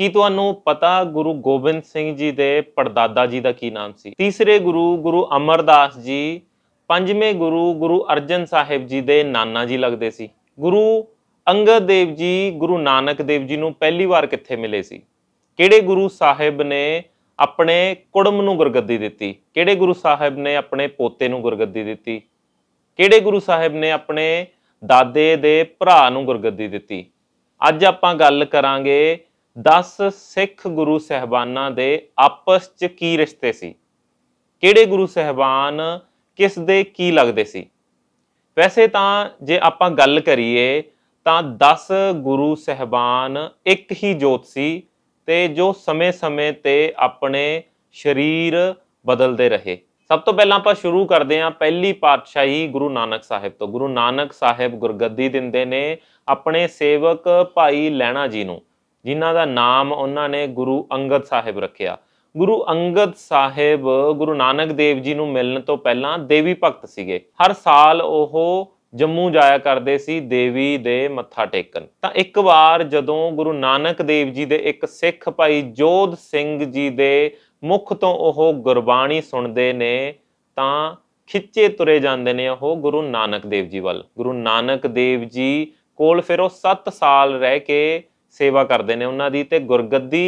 ਕੀ ਤੁਹਾਨੂੰ ਪਤਾ ਗੁਰੂ ਗੋਬਿੰਦ ਸਿੰਘ ਜੀ ਦੇ ਪਰਦਾਦਾ ਜੀ ਦਾ ਕੀ ਨਾਮ ਸੀ ਤੀਸਰੇ ਗੁਰੂ ਗੁਰੂ ਅਮਰਦਾਸ ਜੀ ਪੰਜਵੇਂ ਗੁਰੂ ਗੁਰੂ ਅਰਜਨ ਸਾਹਿਬ ਜੀ ਦੇ ਨਾਨਾ ਜੀ ਲੱਗਦੇ ਸੀ ਗੁਰੂ ਅੰਗਦ ਦੇਵ ਜੀ ਗੁਰੂ ਨਾਨਕ ਦੇਵ ਜੀ ਨੂੰ ਪਹਿਲੀ ਵਾਰ ਕਿੱਥੇ ਮਿਲੇ ਸੀ ਕਿਹੜੇ ਗੁਰੂ ਸਾਹਿਬ ਨੇ ਆਪਣੇ ਕੁੜਮ ਨੂੰ ਗੁਰਗੱਦੀ ਦਿੱਤੀ ਕਿਹੜੇ ਗੁਰੂ ਸਾਹਿਬ ਨੇ ਆਪਣੇ ਪੋਤੇ ਨੂੰ ਗੁਰਗੱਦੀ ਦਿੱਤੀ ਕਿਹੜੇ ਗੁਰੂ ਸਾਹਿਬ ਨੇ ਆਪਣੇ ਦਾਦੇ ਦੇ ਭਰਾ ਨੂੰ ਗੁਰਗੱਦੀ ਦਿੱਤੀ ਅੱਜ ਆਪਾਂ ਗੱਲ ਕਰਾਂਗੇ 10 ਸਿੱਖ ਗੁਰੂ ਸਹਿਬਾਨਾਂ ਦੇ ਆਪਸ 'ਚ ਕੀ ਰਿਸ਼ਤੇ ਸੀ ਕਿਹੜੇ ਗੁਰੂ ਸਹਿਬਾਨ ਕਿਸ ਦੇ ਕੀ ਲੱਗਦੇ ਸੀ ਵੈਸੇ ਤਾਂ ਜੇ ਆਪਾਂ ਗੱਲ ਕਰੀਏ ਤਾਂ 10 ਗੁਰੂ ਸਹਿਬਾਨ ਇੱਕ ਹੀ ਜੋਤ ਸੀ ਤੇ ਜੋ ਸਮੇਂ-ਸਮੇਂ ਤੇ ਆਪਣੇ ਸਰੀਰ ਬਦਲਦੇ ਰਹੇ ਸਭ ਤੋਂ ਪਹਿਲਾਂ ਆਪਾਂ ਸ਼ੁਰੂ ਕਰਦੇ ਹਾਂ ਪਹਿਲੀ ਪਾਤਸ਼ਾਹੀ ਗੁਰੂ ਨਾਨਕ ਸਾਹਿਬ ਤੋਂ ਗੁਰੂ ਨਾਨਕ ਸਾਹਿਬ ਗੁਰਗੱਦੀ ਦਿੰਦੇ ਨੇ ਆਪਣੇ ਸੇਵਕ ਭਾਈ ਲੈਣਾ ਜੀ ਨੂੰ ਜਿਨ੍ਹਾਂ ਦਾ ਨਾਮ ਉਹਨਾਂ ਨੇ ਗੁਰੂ ਅੰਗਦ ਸਾਹਿਬ ਰੱਖਿਆ ਗੁਰੂ ਅੰਗਦ ਸਾਹਿਬ ਗੁਰੂ ਨਾਨਕ ਦੇਵ ਜੀ ਨੂੰ ਮਿਲਣ ਤੋਂ ਪਹਿਲਾਂ ਦੇਵੀ ਭਗਤ ਸੀਗੇ ਹਰ ਸਾਲ ਉਹ ਜੰਮੂ ਜਾਇਆ ਕਰਦੇ ਸੀ ਦੇਵੀ ਦੇ ਮੱਥਾ ਟੇਕਣ ਤਾਂ ਇੱਕ ਵਾਰ ਜਦੋਂ ਗੁਰੂ ਨਾਨਕ ਦੇਵ ਜੀ ਦੇ ਇੱਕ ਸਿੱਖ ਭਾਈ ਜੋਧ ਸਿੰਘ ਜੀ ਦੇ ਮੁਖ ਤੋਂ ਉਹ ਗੁਰਬਾਣੀ ਸੁਣਦੇ ਨੇ ਤਾਂ ਖਿੱਚੇ ਤੁਰੇ ਜਾਂਦੇ ਨੇ ਉਹ ਗੁਰੂ ਨਾਨਕ ਦੇਵ ਜੀ ਵੱਲ ਗੁਰੂ ਨਾਨਕ ਦੇਵ ਜੀ ਕੋਲ ਫਿਰ ਉਹ 7 ਸਾਲ ਰਹਿ ਕੇ ਸੇਵਾ ਕਰਦੇ ਨੇ ਉਹਨਾਂ ਦੀ ਤੇ ਗੁਰਗੱਦੀ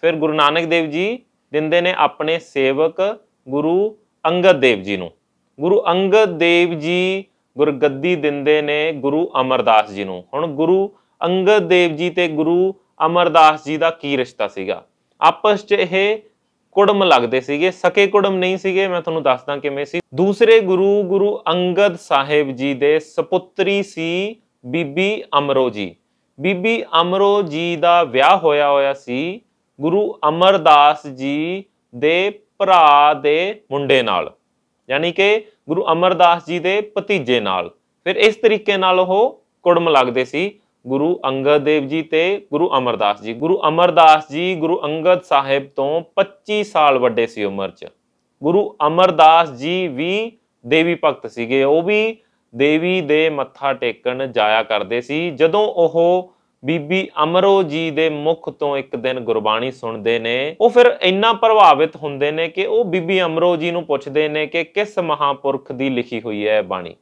ਫਿਰ ਗੁਰੂ ਨਾਨਕ ਦੇਵ ਜੀ ਦਿੰਦੇ ਨੇ ਆਪਣੇ ਸੇਵਕ ਗੁਰੂ ਅੰਗਦ ਦੇਵ ਜੀ ਨੂੰ ਗੁਰੂ ਅੰਗਦ ਦੇਵ ਜੀ ਗੁਰਗੱਦੀ ਦਿੰਦੇ ਨੇ ਗੁਰੂ ਅਮਰਦਾਸ ਜੀ ਨੂੰ ਹੁਣ ਗੁਰੂ ਅੰਗਦ ਦੇਵ ਜੀ ਤੇ ਗੁਰੂ ਅਮਰਦਾਸ ਜੀ ਦਾ ਕੀ ਰਿਸ਼ਤਾ ਸੀਗਾ ਆਪਸ 'ਚ ਇਹ ਕੁੜਮ ਲੱਗਦੇ ਸੀਗੇ ਸਕੇ ਕੁੜਮ ਨਹੀਂ ਸੀਗੇ ਮੈਂ ਤੁਹਾਨੂੰ ਦੱਸਦਾ ਕਿਵੇਂ ਸੀ ਦੂਸਰੇ ਗੁਰੂ ਗੁਰੂ ਅੰਗਦ ਸਾਹਿਬ ਜੀ ਦੇ ਸੁਪੁੱਤਰੀ ਸੀ ਬੀਬੀ ਅਮਰੋ ਜੀ ਬੀਬੀ ਅਮਰੋ ਜੀ ਦਾ ਵਿਆਹ ਹੋਇਆ ਹੋਇਆ ਸੀ ਗੁਰੂ ਅਮਰਦਾਸ ਜੀ ਦੇ ਭਰਾ ਦੇ ਮੁੰਡੇ ਨਾਲ ਯਾਨੀ ਕਿ ਗੁਰੂ ਅਮਰਦਾਸ ਜੀ ਦੇ ਭਤੀਜੇ ਨਾਲ ਫਿਰ ਇਸ ਤਰੀਕੇ ਨਾਲ ਉਹ ਕੁੜਮ ਲੱਗਦੇ ਸੀ ਗੁਰੂ ਅੰਗਦ ਦੇਵ ਜੀ ਤੇ ਗੁਰੂ ਅਮਰਦਾਸ ਜੀ ਗੁਰੂ ਅਮਰਦਾਸ ਜੀ ਗੁਰੂ ਅੰਗਦ ਸਾਹਿਬ ਤੋਂ 25 ਸਾਲ ਵੱਡੇ ਸੀ ਉਮਰ 'ਚ ਗੁਰੂ ਅਮਰਦਾਸ ਜੀ ਵੀ ਦੇਵੀ ਭਗਤ ਸੀਗੇ ਉਹ ਵੀ ਦੇਵੀ ਦੇ ਮੱਥਾ ਟੇਕਣ ਜਾਇਆ ਕਰਦੇ ਸੀ ਜਦੋਂ ਉਹ ਬੀਬੀ ਅਮਰੋ ਜੀ ਦੇ ਮੁਖ ਤੋਂ ਇੱਕ ਦਿਨ ਗੁਰਬਾਣੀ ਸੁਣਦੇ ਨੇ ਉਹ ਫਿਰ ਇੰਨਾ ਪ੍ਰਭਾਵਿਤ ਹੁੰਦੇ ਨੇ ਕਿ ਉਹ ਬੀਬੀ ਅਮਰੋ ਜੀ ਨੂੰ ਪੁੱਛਦੇ ਨੇ ਕਿ ਕਿਸ ਮਹਾਪੁਰਖ ਦੀ ਲਿਖੀ ਹੋਈ ਹੈ ਬਾਣੀ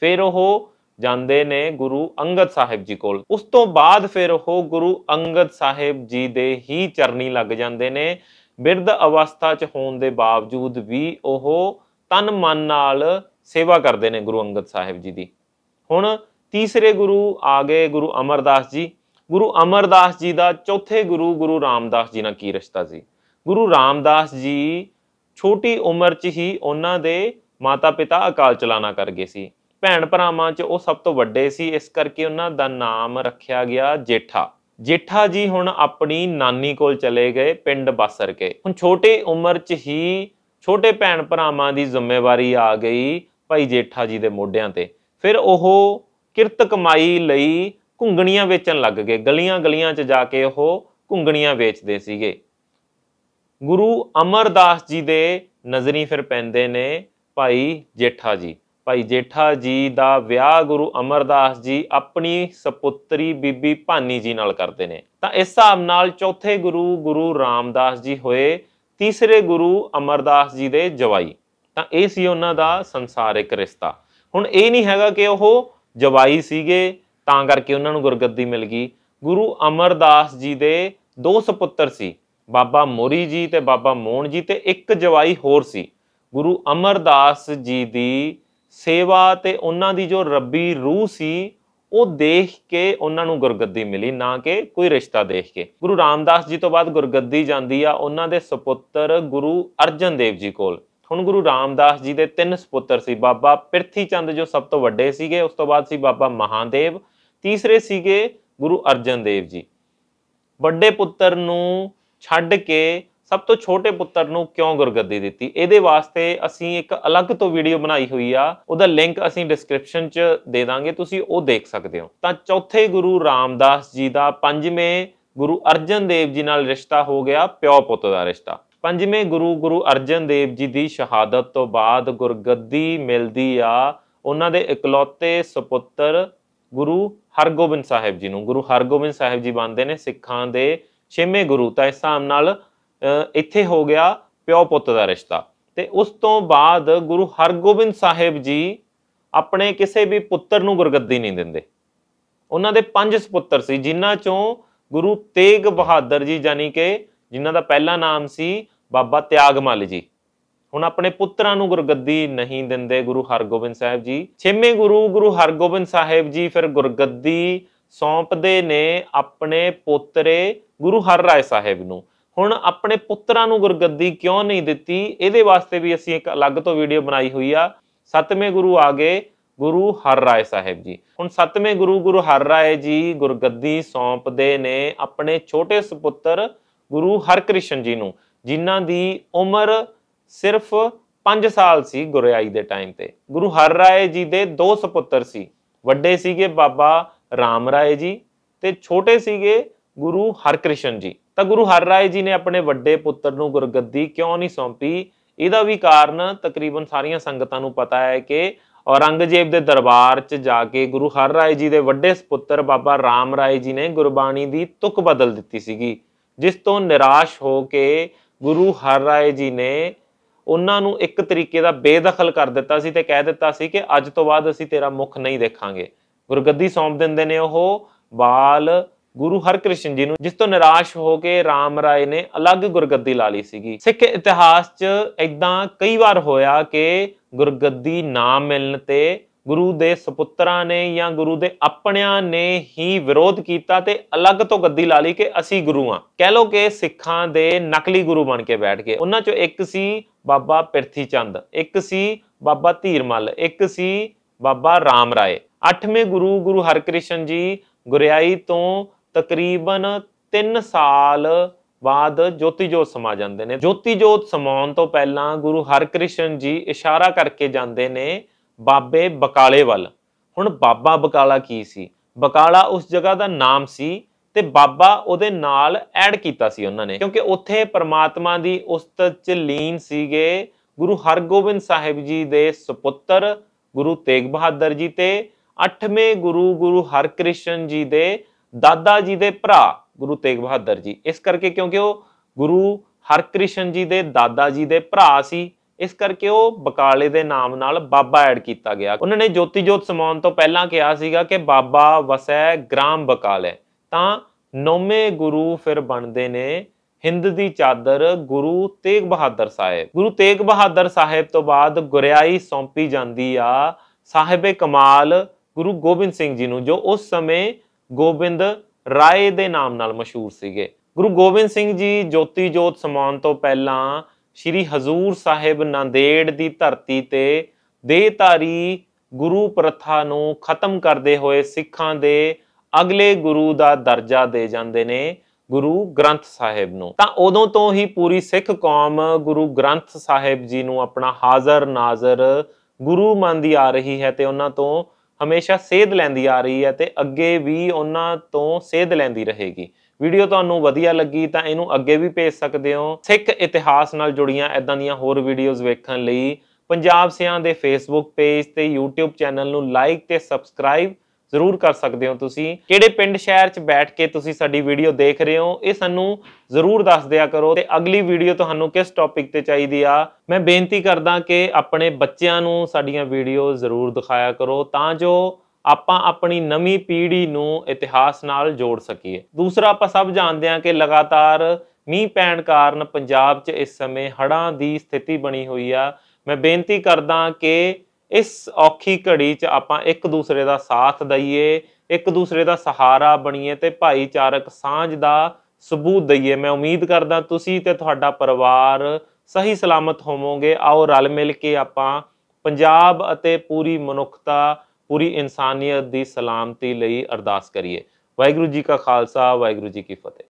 ਫਿਰ ਉਹ ਜਾਂਦੇ ਨੇ ਗੁਰੂ ਅੰਗਦ ਸਾਹਿਬ ਜੀ ਕੋਲ ਉਸ ਤੋਂ ਬਾਅਦ ਫਿਰ ਉਹ ਗੁਰੂ ਅੰਗਦ ਸਾਹਿਬ ਜੀ ਦੇ ਹੀ ਚਰਨੀ ਲੱਗ ਜਾਂਦੇ ਨੇ ਬਿਰਧ ਅਵਸਥਾ 'ਚ ਹੋਣ ਦੇ ਬਾਵਜੂਦ ਵੀ ਉਹ ਤਨ ਮਨ ਨਾਲ ਸੇਵਾ ਕਰਦੇ ਨੇ ਗੁਰੂ ਅੰਗਦ ਸਾਹਿਬ ਜੀ ਦੀ ਹੁਣ ਤੀਸਰੇ ਗੁਰੂ ਆ ਗਏ ਗੁਰੂ ਅਮਰਦਾਸ ਜੀ ਗੁਰੂ ਅਮਰਦਾਸ ਜੀ ਦਾ ਚੌਥੇ ਗੁਰੂ ਗੁਰੂ ਰਾਮਦਾਸ ਜੀ ਨਾਲ ਕੀ ਰਿਸ਼ਤਾ ਸੀ ਗੁਰੂ ਰਾਮਦਾਸ ਜੀ ਛੋਟੀ ਉਮਰ 'ਚ ਹੀ ਉਹਨਾਂ ਦੇ ਮਾਤਾ-ਪਿਤਾ ਅਕਾਲ ਚਲਾਣਾ ਕਰ ਗਏ ਸੀ ਭੈਣ ਭਰਾਵਾਂ 'ਚ ਉਹ ਸਭ ਤੋਂ ਵੱਡੇ ਸੀ ਇਸ ਕਰਕੇ ਉਹਨਾਂ ਦਾ ਨਾਮ ਰੱਖਿਆ ਗਿਆ ਜੇਠਾ ਜੇਠਾ ਜੀ ਹੁਣ ਆਪਣੀ ਨਾਨੀ ਕੋਲ ਚਲੇ ਗਏ ਪਿੰਡ ਬਸਰ ਕੇ ਹੁਣ ਛੋਟੇ ਉਮਰ 'ਚ ਹੀ ਛੋਟੇ ਭੈਣ ਭਰਾਵਾਂ ਦੀ ਜ਼ਿੰਮੇਵਾਰੀ ਆ ਗਈ ਭਾਈ ਜੇਠਾ ਜੀ ਦੇ ਮੋਢਿਆਂ ਤੇ ਫਿਰ ਉਹ ਕਿਰਤ ਕਮਾਈ ਲਈ ਘੁੰਗਣੀਆਂ ਵੇਚਣ ਲੱਗ ਗਏ ਗਲੀਆਂ-ਗਲੀਆਂ 'ਚ ਜਾ ਕੇ ਉਹ ਘੁੰਗਣੀਆਂ ਵੇਚਦੇ ਸੀਗੇ ਗੁਰੂ ਅਮਰਦਾਸ ਜੀ ਦੇ ਨਜ਼ਰੀ ਫਿਰ ਪੈਂਦੇ ਨੇ ਭਾਈ ਜੇਠਾ ਜੀ ਭਾਈ ਜੇਠਾ ਜੀ ਦਾ ਵਿਆਹ ਗੁਰੂ ਅਮਰਦਾਸ ਜੀ ਆਪਣੀ ਸੁਪੁੱਤਰੀ ਬੀਬੀ ਭਾਨੀ ਜੀ ਨਾਲ ਕਰਦੇ ਨੇ ਤਾਂ ਇਸ ਹਿਸਾਬ ਨਾਲ ਚੌਥੇ ਗੁਰੂ ਗੁਰੂ ਰਾਮਦਾਸ ਜੀ ਹੋਏ ਤੀਸਰੇ ਗੁਰੂ ਅਮਰਦਾਸ ਜੀ ਦੇ ਜਵਾਈ ਤਾਂ ਇਹ ਸੀ ਉਹਨਾਂ ਦਾ ਸੰਸਾਰਿਕ ਰਿਸ਼ਤਾ ਹੁਣ ਇਹ ਨਹੀਂ ਹੈਗਾ ਕਿ ਉਹ ਜਵਾਈ ਸੀਗੇ ਤਾਂ ਕਰਕੇ ਉਹਨਾਂ ਨੂੰ ਗੁਰਗੱਦੀ ਮਿਲ ਗਈ ਗੁਰੂ ਅਮਰਦਾਸ ਜੀ ਦੇ ਦੋ ਸੁਪੁੱਤਰ ਸੀ ਬਾਬਾ ਮੋਰੀ ਜੀ ਤੇ ਬਾਬਾ ਮੋਣ ਜੀ ਤੇ ਇੱਕ ਜਵਾਈ ਹੋਰ ਸੀ ਗੁਰੂ ਅਮਰਦਾਸ ਜੀ ਦੀ ਸੇਵਾ ਤੇ ਉਹਨਾਂ ਦੀ ਜੋ ਰੱਬੀ ਰੂਹ ਸੀ ਉਹ ਦੇਖ ਕੇ ਉਹਨਾਂ ਨੂੰ ਗੁਰਗੱਦੀ ਮਿਲੀ ਨਾ ਕਿ ਕੋਈ ਰਿਸ਼ਤਾ ਦੇਖ ਕੇ ਗੁਰੂ ਰਾਮਦਾਸ ਜੀ ਤੋਂ ਬਾਅਦ ਗੁਰਗੱਦੀ ਜਾਂਦੀ ਆ ਉਹਨਾਂ ਦੇ ਸੁਪੁੱਤਰ ਗੁਰੂ ਅਰਜਨ ਦੇਵ ਜੀ ਕੋਲ ਹੁਣ ਗੁਰੂ ਰਾਮਦਾਸ ਜੀ ਦੇ ਤਿੰਨ ਸੁਪੁੱਤਰ ਸੀ ਬਾਬਾ ਪਿਰਥੀ ਚੰਦ ਜੋ ਸਭ ਤੋਂ ਵੱਡੇ ਸੀਗੇ ਉਸ ਤੋਂ ਬਾਅਦ ਸੀ ਬਾਬਾ ਮਹਾਦੇਵ ਤੀਸਰੇ ਸੀਗੇ ਗੁਰੂ ਅਰਜਨ ਦੇਵ ਜੀ ਵੱਡੇ ਪੁੱਤਰ ਨੂੰ ਛੱਡ ਕੇ ਸਭ ਤੋਂ ਛੋਟੇ ਪੁੱਤਰ ਨੂੰ ਕਿਉਂ ਗੁਰਗੱਦੀ ਦਿੱਤੀ ਇਹਦੇ ਵਾਸਤੇ ਅਸੀਂ ਇੱਕ ਅਲੱਗ ਤੋਂ ਵੀਡੀਓ ਬਣਾਈ ਹੋਈ ਆ ਉਹਦਾ ਲਿੰਕ ਅਸੀਂ ਡਿਸਕ੍ਰਿਪਸ਼ਨ 'ਚ ਦੇ ਦਾਂਗੇ ਤੁਸੀਂ ਉਹ ਦੇਖ ਸਕਦੇ ਹੋ ਤਾਂ ਚੌਥੇ ਗੁਰੂ ਰਾਮਦਾਸ ਜੀ ਦਾ ਪੰਜਵੇਂ ਗੁਰੂ ਅਰਜਨ ਦੇਵ ਜੀ ਨਾਲ ਰਿਸ਼ਤਾ ਹੋ ਗਿਆ ਪਿਓ ਪੁੱਤ ਦਾ ਰਿਸ਼ਤਾ ਪੰਜਵੇਂ ਗੁਰੂ ਗੁਰੂ ਅਰਜਨ ਦੇਵ ਜੀ ਦੀ ਸ਼ਹਾਦਤ ਤੋਂ ਬਾਅਦ ਗੁਰਗੱਦੀ ਮਿਲਦੀ ਆ ਉਹਨਾਂ ਦੇ ਇਕਲੌਤੇ ਸੁਪੁੱਤਰ ਗੁਰੂ ਹਰਗੋਬਿੰਦ ਸਾਹਿਬ ਜੀ ਨੂੰ ਗੁਰੂ ਹਰਗੋਬਿੰਦ ਸਾਹਿਬ ਜੀ ਬਣਦੇ ਨੇ ਸਿੱਖਾਂ ਦੇ ਛੇਵੇਂ ਗੁਰੂ ਤਾਂ ਇਸ ਹਾਮ ਨਾਲ ਇੱਥੇ ਹੋ ਗਿਆ ਪਿਓ ਪੁੱਤ ਦਾ ਰਿਸ਼ਤਾ ਤੇ ਉਸ ਤੋਂ ਬਾਅਦ ਗੁਰੂ ਹਰਗੋਬਿੰਦ ਸਾਹਿਬ ਜੀ ਆਪਣੇ ਕਿਸੇ ਵੀ ਪੁੱਤਰ ਨੂੰ ਗੁਰਗੱਦੀ ਨਹੀਂ ਦਿੰਦੇ ਉਹਨਾਂ ਦੇ ਪੰਜ ਸੁਪੁੱਤਰ ਸੀ ਜਿਨ੍ਹਾਂ ਚੋਂ ਗੁਰੂ ਤੇਗ ਬਹਾਦਰ ਜੀ ਜਾਨੀ ਕਿ ਜਿਨ੍ਹਾਂ ਦਾ ਪਹਿਲਾ ਨਾਮ ਸੀ ਬਾਬਾ ਤਿਆਗਮਲ ਜੀ ਹੁਣ ਆਪਣੇ ਪੁੱਤਰਾਂ ਨੂੰ ਗੁਰਗੱਦੀ ਨਹੀਂ ਦਿੰਦੇ ਗੁਰੂ ਹਰਗੋਬਿੰਦ ਸਾਹਿਬ ਜੀ ਛੇਵੇਂ ਗੁਰੂ ਗੁਰੂ ਹਰਗੋਬਿੰਦ ਸਾਹਿਬ ਜੀ ਫਿਰ ਗੁਰਗੱਦੀ ਸੌਂਪਦੇ ਨੇ ਆਪਣੇ ਪੋਤਰੇ ਗੁਰੂ ਹਰ ਸਾਹਿਬ ਨੂੰ ਹੁਣ ਆਪਣੇ ਪੁੱਤਰਾਂ ਨੂੰ ਗੁਰਗੱਦੀ ਕਿਉਂ ਨਹੀਂ ਦਿੱਤੀ ਇਹਦੇ ਵਾਸਤੇ ਵੀ ਅਸੀਂ ਇੱਕ ਅਲੱਗ ਤੋਂ ਵੀਡੀਓ ਬਣਾਈ ਹੋਈ ਆ ਸਤਵੇਂ ਗੁਰੂ ਆ ਗਏ ਗੁਰੂ ਹਰ ਸਾਹਿਬ ਜੀ ਹੁਣ ਸਤਵੇਂ ਗੁਰੂ ਗੁਰੂ ਹਰ ਜੀ ਗੁਰਗੱਦੀ ਸੌਂਪਦੇ ਨੇ ਆਪਣੇ ਛੋਟੇ ਸੁਪੁੱਤਰ ਗੁਰੂ ਹਰਕ੍ਰਿਸ਼ਨ ਜੀ ਨੂੰ ਜਿਨ੍ਹਾਂ ਦੀ ਉਮਰ ਸਿਰਫ 5 ਸਾਲ ਸੀ ਗੁਰਿਆਈ ਦੇ ਟਾਈਮ ਤੇ ਗੁਰੂ ਹਰ ਰਾਏ ਜੀ ਦੇ ਦੋ ਸੁਪੁੱਤਰ ਸੀ ਵੱਡੇ ਸੀਗੇ ਬਾਬਾ ਰਾਮ ਰਾਏ ਜੀ ਤੇ ਛੋਟੇ ਸੀਗੇ ਗੁਰੂ ਹਰਕ੍ਰਿਸ਼ਨ ਜੀ ਤਾਂ ਗੁਰੂ ਹਰ ਰਾਏ ਜੀ ਨੇ ਆਪਣੇ ਵੱਡੇ ਪੁੱਤਰ ਨੂੰ ਗੁਰਗੱਦੀ ਕਿਉਂ ਨਹੀਂ ਸੌਂਪੀ ਇਹਦਾ ਵੀ ਕਾਰਨ ਤਕਰੀਬਨ ਸਾਰੀਆਂ ਸੰਗਤਾਂ ਨੂੰ ਪਤਾ ਹੈ ਕਿ ਔਰੰਗਜ਼ੇਬ ਦੇ ਦਰਬਾਰ 'ਚ ਜਾ ਕੇ ਗੁਰੂ ਹਰ ਰਾਏ ਜੀ ਦੇ ਵੱਡੇ ਸੁਪੁੱਤਰ ਬਾਬਾ ਰਾਮ ਰਾਏ ਜੀ ਨੇ ਗੁਰਬਾਣੀ ਦੀ ਤੁਕ ਬਦਲ ਦਿੱਤੀ ਸੀਗੀ ਜਿਸ ਤੋਂ ਨਿਰਾਸ਼ ਹੋ ਕੇ ਗੁਰੂ ਹਰ ਰਾਏ ਜੀ ਨੇ ਉਹਨਾਂ ਨੂੰ ਇੱਕ ਤਰੀਕੇ ਦਾ ਬੇਦਖਲ ਕਰ ਦਿੱਤਾ ਸੀ ਤੇ ਕਹਿ ਦਿੱਤਾ ਸੀ ਕਿ ਅੱਜ ਤੋਂ ਬਾਅਦ ਅਸੀਂ ਤੇਰਾ ਮੁਖ ਨਹੀਂ ਦੇਖਾਂਗੇ ਗੁਰਗੱਦੀ ਸੌਂਪ ਦਿੰਦੇ ਨੇ ਉਹ ਬਾਲ ਗੁਰੂ ਹਰਕ੍ਰਿਸ਼ਨ ਜੀ ਨੂੰ ਜਿਸ ਤੋਂ ਨਿਰਾਸ਼ ਹੋ ਕੇ RAM ਰਾਏ ਨੇ ਅਲੱਗ ਗੁਰਗੱਦੀ ਲਾ ਲਈ ਸੀਗੀ ਸਿੱਖ ਇਤਿਹਾਸ 'ਚ ਇਦਾਂ ਕਈ ਵਾਰ ਹੋਇਆ ਕਿ ਗੁਰਗੱਦੀ ਨਾ ਮਿਲਣ ਤੇ ਗੁਰੂ ਦੇ ਸੁਪੁੱਤਰਾਂ ਨੇ ਜਾਂ ਗੁਰੂ ਦੇ ਆਪਣਿਆਂ ਨੇ ਹੀ ਵਿਰੋਧ ਕੀਤਾ ਤੇ ਅਲੱਗ ਤੋਂ ਗੱਦੀ ਲਾ ਲਈ ਕਿ ਅਸੀਂ ਗੁਰੂ ਆ ਕਹਿ ਲੋ ਕਿ ਸਿੱਖਾਂ ਦੇ ਨਕਲੀ ਗੁਰੂ ਬਣ ਕੇ ਬੈਠ ਗਏ ਉਹਨਾਂ ਚੋਂ ਇੱਕ ਸੀ ਬਾਬਾ ਪਿਰਥੀ ਚੰਦ ਇੱਕ ਸੀ ਬਾਬਾ ਧੀਰਮਲ ਇੱਕ ਸੀ ਬਾਬਾ ਰਾਮ ਰਾਏ 8ਵੇਂ ਗੁਰੂ ਗੁਰੂ ਹਰਕ੍ਰਿਸ਼ਨ ਜੀ ਗੁਰਿਆਈ ਤੋਂ ਤਕਰੀਬਨ 3 ਸਾਲ ਬਾਅਦ ਜੋਤੀ ਜੋਤ ਸਮਾ ਜਾਂਦੇ ਨੇ ਜੋਤੀ ਜੋਤ ਸਮਾਉਣ ਤੋਂ ਪਹਿਲਾਂ ਗੁਰੂ ਹਰਕ੍ਰਿਸ਼ਨ ਜੀ ਇਸ਼ਾਰਾ ਕਰਕੇ ਜਾਂਦੇ ਨੇ ਬਾਬੇ ਬਕਾਲੇ ਵੱਲ ਹੁਣ ਬਾਬਾ ਬਕਾਲਾ ਕੀ ਸੀ ਬਕਾਲਾ ਉਸ ਜਗ੍ਹਾ ਦਾ ਨਾਮ ਸੀ ਤੇ ਬਾਬਾ ਉਹਦੇ ਨਾਲ ਐਡ ਕੀਤਾ ਸੀ ਉਹਨਾਂ ਨੇ ਕਿਉਂਕਿ ਉੱਥੇ ਪਰਮਾਤਮਾ ਦੀ ਉਸਤ ਚ ਲੀਨ ਸੀਗੇ ਗੁਰੂ ਹਰਗੋਬਿੰਦ ਸਾਹਿਬ ਜੀ ਦੇ ਸੁਪੁੱਤਰ ਗੁਰੂ ਤੇਗ ਬਹਾਦਰ ਜੀ ਤੇ 8ਵੇਂ ਗੁਰੂ ਗੁਰੂ ਹਰਕ੍ਰਿਸ਼ਨ ਜੀ ਦੇ ਦਾਦਾ ਜੀ ਦੇ ਭਰਾ ਗੁਰੂ ਤੇਗ ਬਹਾਦਰ ਜੀ ਇਸ ਕਰਕੇ ਕਿਉਂਕਿ ਉਹ ਗੁਰੂ ਹਰਕ੍ਰਿਸ਼ਨ ਜੀ ਦੇ ਦਾਦਾ ਜੀ ਦੇ ਭਰਾ ਸੀ ਇਸ ਕਰਕੇ ਉਹ ਬਕਾਲੇ ਦੇ ਨਾਮ ਨਾਲ ਬਾਬਾ ਐਡ ਕੀਤਾ ਗਿਆ ਉਹਨਾਂ ਨੇ ਜੋਤੀ ਜੋਤ ਸਮਾਉਣ ਤੋਂ ਪਹਿਲਾਂ ਕਿਹਾ ਸੀਗਾ ਕਿ ਬਾਬਾ ਵਸੈ ਗ੍ਰਾਮ ਬਕਾਲੇ ਤਾਂ ਨੌਵੇਂ ਗੁਰੂ ਫਿਰ ਬਣਦੇ ਨੇ ਹਿੰਦ ਦੀ ਚਾਦਰ ਗੁਰੂ ਤੇਗ ਬਹਾਦਰ ਸਾਹਿਬ ਗੁਰੂ ਤੇਗ ਬਹਾਦਰ ਸਾਹਿਬ ਤੋਂ ਬਾਅਦ ਗੁਰਿਆਈ ਸੌਂਪੀ ਜਾਂਦੀ ਆ ਸਾਹਿਬੇ ਕਮਾਲ ਗੁਰੂ ਗੋਬਿੰਦ ਸਿੰਘ ਜੀ ਨੂੰ ਜੋ ਉਸ ਸਮੇਂ ਗੋਬਿੰਦ ਰਾਏ ਦੇ ਨਾਮ ਨਾਲ ਮਸ਼ਹੂਰ ਸੀਗੇ ਗੁਰੂ ਗੋਬਿੰਦ ਸਿੰਘ ਜੀ ਜੋਤੀ ਜੋਤ ਸਮਾਉਣ ਤੋਂ ਪਹਿਲਾਂ ਸ੍ਰੀ ਹਜ਼ੂਰ ਸਾਹਿਬ ਨਾਂਦੇੜ ਦੀ ਧਰਤੀ ਤੇ ਦੇਹਧਾਰੀ ਗੁਰੂ ਪ੍ਰਥਾ ਨੂੰ ਖਤਮ ਕਰਦੇ ਹੋਏ ਸਿੱਖਾਂ ਦੇ ਅਗਲੇ ਗੁਰੂ ਦਾ ਦਰਜਾ ਦੇ ਜਾਂਦੇ ਨੇ ਗੁਰੂ ਗ੍ਰੰਥ ਸਾਹਿਬ ਨੂੰ ਤਾਂ ਉਦੋਂ ਤੋਂ ਹੀ ਪੂਰੀ ਸਿੱਖ ਕੌਮ ਗੁਰੂ ਗ੍ਰੰਥ ਸਾਹਿਬ ਜੀ ਨੂੰ ਆਪਣਾ ਹਾਜ਼ਰ ਨਾਜ਼ਰ ਗੁਰੂ ਮੰਨਦੀ ਆ ਰਹੀ ਹੈ ਤੇ ਉਹਨਾਂ ਤੋਂ ਹਮੇਸ਼ਾ ਸੇਧ ਲੈਂਦੀ ਆ ਰਹੀ ਹੈ ਤੇ ਅੱਗੇ ਵੀ ਉਹਨਾਂ ਤੋਂ ਸੇਧ ਲੈਂਦੀ ਰਹੇਗੀ ਵੀਡੀਓ ਤੁਹਾਨੂੰ ਵਧੀਆ ਲੱਗੀ ਤਾਂ ਇਹਨੂੰ ਅੱਗੇ ਵੀ ਭੇਜ ਸਕਦੇ ਹੋ ਸਿੱਖ ਇਤਿਹਾਸ ਨਾਲ ਜੁੜੀਆਂ ਐਦਾਂ ਦੀਆਂ ਹੋਰ ਵੀਡੀਓਜ਼ ਵੇਖਣ ਲਈ ਪੰਜਾਬ ਸਿਆਂ ਦੇ ਫੇਸਬੁੱਕ ਪੇਜ ਤੇ YouTube ਚੈਨਲ ਨੂੰ ਲਾਈਕ ਤੇ ਸਬਸਕ੍ਰਾਈਬ ਜ਼ਰੂਰ ਕਰ ਸਕਦੇ ਹੋ ਤੁਸੀਂ ਕਿਹੜੇ ਪਿੰਡ ਸ਼ਹਿਰ 'ਚ ਬੈਠ ਕੇ ਤੁਸੀਂ ਸਾਡੀ ਵੀਡੀਓ ਦੇਖ ਰਹੇ ਹੋ ਇਹ ਸਾਨੂੰ ਜ਼ਰੂਰ ਦੱਸ ਦਿਆ ਕਰੋ ਤੇ ਅਗਲੀ ਵੀਡੀਓ ਤੁਹਾਨੂੰ ਕਿਸ ਟੌਪਿਕ ਤੇ ਚਾਹੀਦੀ ਆ ਮੈਂ ਬੇਨਤੀ ਕਰਦਾ ਕਿ ਆਪਣੇ ਬੱਚਿਆਂ ਨੂੰ ਸਾਡੀਆਂ ਵੀਡੀਓ ਜ਼ਰੂਰ ਦਿਖਾਇਆ ਕਰੋ ਤਾਂ ਜੋ ਆਪਾਂ ਆਪਣੀ ਨਵੀਂ ਪੀੜ੍ਹੀ ਨੂੰ ਇਤਿਹਾਸ ਨਾਲ ਜੋੜ ਸਕੀਏ ਦੂਸਰਾ ਆਪਾਂ ਸਭ ਜਾਣਦੇ ਹਾਂ ਕਿ ਲਗਾਤਾਰ ਮੀਂਹ ਪੈਣ ਕਾਰਨ ਪੰਜਾਬ 'ਚ ਇਸ ਸਮੇਂ ਹੜ੍ਹਾਂ ਦੀ ਸਥਿਤੀ ਬਣੀ ਹੋਈ ਆ ਮੈਂ ਬੇਨਤੀ ਕਰਦਾ ਕਿ ਇਸ ਔਖੀ ਘੜੀ 'ਚ ਆਪਾਂ ਇੱਕ ਦੂਸਰੇ ਦਾ ਸਾਥ ਦਈਏ ਇੱਕ ਦੂਸਰੇ ਦਾ ਸਹਾਰਾ ਬਣੀਏ ਤੇ ਭਾਈਚਾਰਕ ਸਾਂਝ ਦਾ ਸਬੂਤ ਦਈਏ ਮੈਂ ਉਮੀਦ ਕਰਦਾ ਤੁਸੀਂ ਤੇ ਤੁਹਾਡਾ ਪਰਿਵਾਰ ਸਹੀ ਸਲਾਮਤ ਹੋਵੋਗੇ ਆਓ ਰਲ ਮਿਲ ਕੇ ਆਪਾਂ ਪੰਜਾਬ ਅਤੇ ਪੂਰੀ ਮਨੁੱਖਤਾ ਪੂਰੀ ਇਨਸਾਨੀਅਤ ਦੀ ਸਲਾਮਤੀ ਲਈ ਅਰਦਾਸ ਕਰੀਏ ਵਾਹਿਗੁਰੂ ਜੀ ਕਾ ਖਾਲਸਾ ਵਾਹਿਗੁਰੂ ਜੀ ਕੀ ਫਤਿਹ